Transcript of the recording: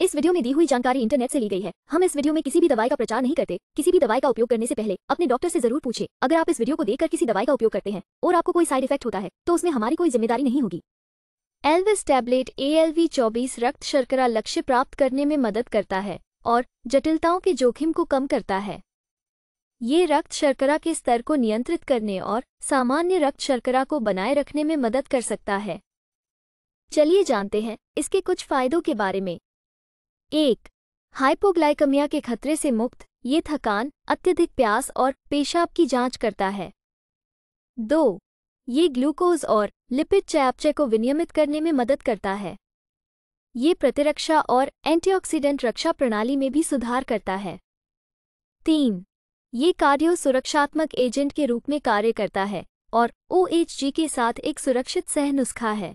इस वीडियो में दी हुई जानकारी इंटरनेट से ली गई है हम इस वीडियो में किसी भी दवाई का प्रचार नहीं करते किसी भी दवाई का उपयोग करने से पहले अपने डॉक्टर से जरूर पूछे अगर आप इस वीडियो को देखकर किसी दवाई का उपयोग करते हैं और आपको कोई साइड इफेक्ट होता है तो उसमें हमारी कोई जिम्मेदारी नहीं होगी एल्विस टैबलेट ए चौबीस रक्त शर्करा लक्ष्य प्राप्त करने में मदद करता है और जटिलताओं के जोखिम को कम करता है ये रक्त शर्करा के स्तर को नियंत्रित करने और सामान्य रक्त शर्करा को बनाए रखने में मदद कर सकता है चलिए जानते हैं इसके कुछ फायदों के बारे में एक हाइपोग्लाइकमिया के खतरे से मुक्त ये थकान अत्यधिक प्यास और पेशाब की जांच करता है दो ये ग्लूकोज और लिपिड चयापचय को विनियमित करने में मदद करता है ये प्रतिरक्षा और एंटीऑक्सीडेंट रक्षा प्रणाली में भी सुधार करता है तीन ये कार्डियो सुरक्षात्मक एजेंट के रूप में कार्य करता है और ओ के साथ एक सुरक्षित सह नुस्खा है